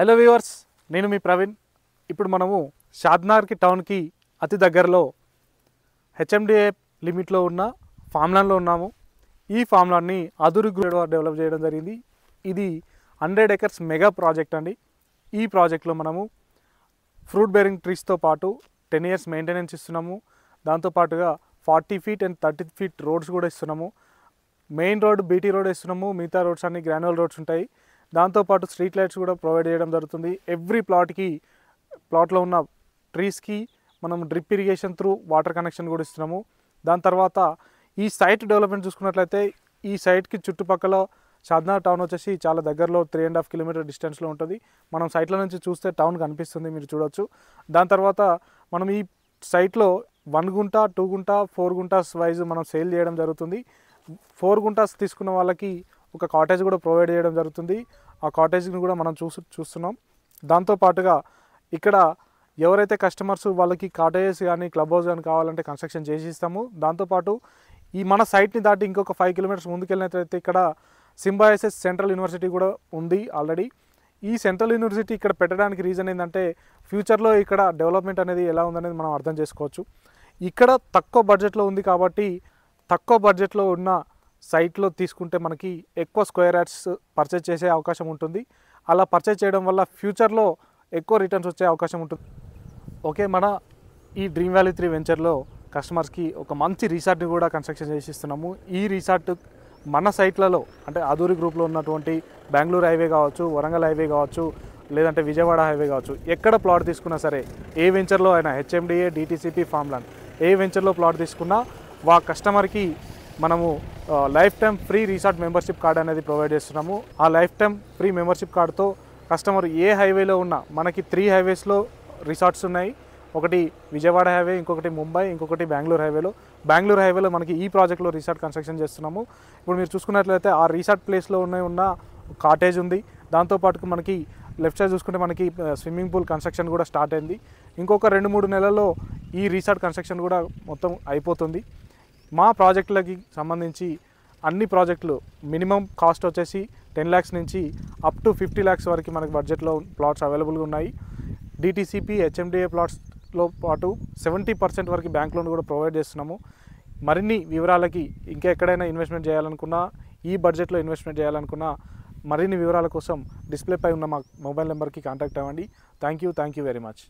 hello viewers నేను మీ ప్రవీణ్ ఇప్పుడు మనము షాద్నార్కి టౌన్కి అతి దగ్గరలో హెచ్ఎండిఏ లిమిట్లో ఉన్న ఫామ్లాన్లో ఉన్నాము ఈ ఫామ్లాన్ని అదురు డెవలప్ చేయడం జరిగింది ఇది హండ్రెడ్ ఎకర్స్ మెగా ప్రాజెక్ట్ అండి ఈ ప్రాజెక్ట్లో మనము ఫ్రూట్ బేరింగ్ ట్రీస్తో పాటు టెన్ ఇయర్స్ మెయింటెనెన్స్ ఇస్తున్నాము దాంతోపాటుగా forty feet and thirty feet roads కూడా ఇస్తున్నాము మెయిన్ రోడ్ బీటీ రోడ్ ఇస్తున్నాము మిగతా రోడ్స్ అన్ని గ్రాన్యువల్ రోడ్స్ ఉంటాయి దాంతోపాటు స్ట్రీట్ లైట్స్ కూడా ప్రొవైడ్ చేయడం జరుగుతుంది ఎవ్రీ ప్లాట్కి ప్లాట్లో ఉన్న ట్రీస్కి మనం drip irrigation through water connection కూడా ఇస్తున్నాము దాని తర్వాత ఈ సైట్ డెవలప్మెంట్ చూసుకున్నట్లయితే ఈ సైట్కి చుట్టుపక్కల షాద్నార్ టౌన్ వచ్చేసి చాలా దగ్గరలో త్రీ అండ్ హాఫ్ కిలోమీటర్ డిస్టెన్స్లో ఉంటుంది మనం సైట్ల నుంచి చూస్తే టౌన్ కనిపిస్తుంది మీరు చూడొచ్చు దాని తర్వాత మనం ఈ సైట్లో వన్ గుంట టూ గుంట ఫోర్ గుంటాస్ వైజ్ మనం సేల్ చేయడం జరుగుతుంది ఫోర్ గుంటాస్ తీసుకున్న వాళ్ళకి ఒక కాటేజ్ కూడా ప్రొవైడ్ చేయడం జరుగుతుంది ఆ కాటేజ్ని కూడా మనం చూసు చూస్తున్నాం దాంతోపాటుగా ఇక్కడ ఎవరైతే కస్టమర్స్ వాళ్ళకి కాటేజెస్ కానీ క్లబ్ హౌస్ కానీ కావాలంటే కన్స్ట్రక్షన్ చేసి ఇస్తాము దాంతోపాటు ఈ మన సైట్ని దాటి ఇంకొక ఫైవ్ కిలోమీటర్స్ ముందుకెళ్ళినట్లయితే ఇక్కడ సింబాయసెస్ సెంట్రల్ యూనివర్సిటీ కూడా ఉంది ఆల్రెడీ ఈ సెంట్రల్ యూనివర్సిటీ ఇక్కడ పెట్టడానికి రీజన్ ఏంటంటే ఫ్యూచర్లో ఇక్కడ డెవలప్మెంట్ అనేది ఎలా ఉందనేది మనం అర్థం చేసుకోవచ్చు ఇక్కడ తక్కువ బడ్జెట్లో ఉంది కాబట్టి తక్కువ బడ్జెట్లో ఉన్న సైట్లో తీసుకుంటే మనకి ఎక్కువ స్క్వేర్ యాడ్స్ పర్చేజ్ చేసే అవకాశం ఉంటుంది అలా పర్చేజ్ చేయడం వల్ల ఫ్యూచర్లో ఎక్కువ రిటర్న్స్ వచ్చే అవకాశం ఉంటుంది ఓకే మన ఈ డ్రీమ్ వ్యాలీ త్రీ వెంచర్లో కస్టమర్స్కి ఒక మంచి రిసార్ట్ని కూడా కన్స్ట్రక్షన్ చేసి ఇస్తున్నాము ఈ రిసార్ట్ మన సైట్లలో అంటే అదూరి గ్రూప్లో ఉన్నటువంటి బెంగళూరు హైవే కావచ్చు వరంగల్ హైవే కావచ్చు లేదంటే విజయవాడ హైవే కావచ్చు ఎక్కడ ప్లాట్ తీసుకున్నా సరే ఏ వెంచర్లో అయినా హెచ్ఎండిఏ డిటీసీపీ ఫామ్లాండ్ ఏ వెంచర్లో ప్లాట్ తీసుకున్నా వా కస్టమర్కి మనము lifetime free resort membership card అనేది ప్రొవైడ్ చేస్తున్నాము ఆ లైఫ్ టైం ఫ్రీ మెంబర్షిప్ కార్డుతో కస్టమర్ ఏ హైవేలో ఉన్నా మనకి త్రీ హైవేస్లో రిసార్ట్స్ ఉన్నాయి ఒకటి విజయవాడ హైవే ఇంకొకటి ముంబై ఇంకొకటి బెంగళూరు హైవేలో బెంగళూరు హైవేలో మనకి ఈ ప్రాజెక్ట్లో రీసార్ట్ కన్స్ట్రక్షన్ చేస్తున్నాము ఇప్పుడు మీరు చూసుకున్నట్లయితే ఆ రీసార్ట్ ప్లేస్లో ఉన్న ఉన్న కాటేజ్ ఉంది దాంతోపాటు మనకి లెఫ్ట్ సైడ్ చూసుకుంటే మనకి స్విమ్మింగ్ పూల్ కన్స్ట్రక్షన్ కూడా స్టార్ట్ అయింది ఇంకొక రెండు మూడు నెలల్లో ఈ రీసార్ట్ కన్స్ట్రక్షన్ కూడా మొత్తం అయిపోతుంది మా ప్రాజెక్టులకి సంబంధించి అన్ని ప్రాజెక్టులు మినిమం కాస్ట్ వచ్చేసి టెన్ ల్యాక్స్ నుంచి అప్ టు ఫిఫ్టీ ల్యాక్స్ వరకు మనకి బడ్జెట్లో ప్లాట్స్ అవైలబుల్గా ఉన్నాయి డిటీసీపీ హెచ్ఎండిఏ ప్లాట్స్లో పాటు సెవెంటీ పర్సెంట్ వరకు బ్యాంక్ లోన్ కూడా ప్రొవైడ్ చేస్తున్నాము మరిన్ని వివరాలకి ఇంకా ఎక్కడైనా ఇన్వెస్ట్మెంట్ చేయాలనుకున్నా ఈ బడ్జెట్లో ఇన్వెస్ట్మెంట్ చేయాలనుకున్నా మరిన్ని వివరాల కోసం డిస్ప్లేపై ఉన్న మా మొబైల్ నెంబర్కి కాంటాక్ట్ అవ్వండి thank you thank you very much